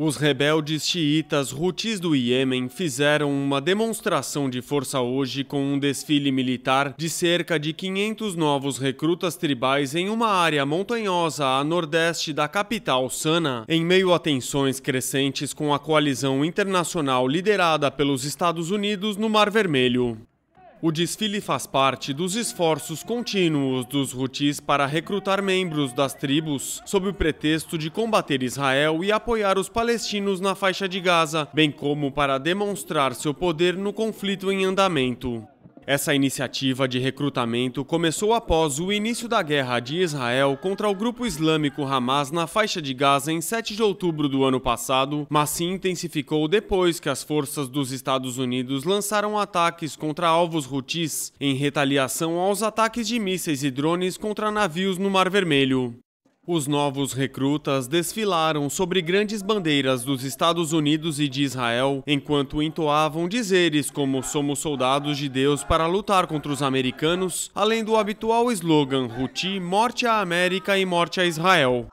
Os rebeldes xiitas Houthis do Iêmen fizeram uma demonstração de força hoje com um desfile militar de cerca de 500 novos recrutas tribais em uma área montanhosa a nordeste da capital Sanaa, em meio a tensões crescentes com a coalizão internacional liderada pelos Estados Unidos no Mar Vermelho. O desfile faz parte dos esforços contínuos dos Houthis para recrutar membros das tribos, sob o pretexto de combater Israel e apoiar os palestinos na faixa de Gaza, bem como para demonstrar seu poder no conflito em andamento. Essa iniciativa de recrutamento começou após o início da guerra de Israel contra o grupo islâmico Hamas na faixa de Gaza em 7 de outubro do ano passado, mas se intensificou depois que as forças dos Estados Unidos lançaram ataques contra alvos hutis em retaliação aos ataques de mísseis e drones contra navios no Mar Vermelho. Os novos recrutas desfilaram sobre grandes bandeiras dos Estados Unidos e de Israel, enquanto entoavam dizeres como somos soldados de Deus para lutar contra os americanos, além do habitual slogan Houthi, morte à América e morte a Israel.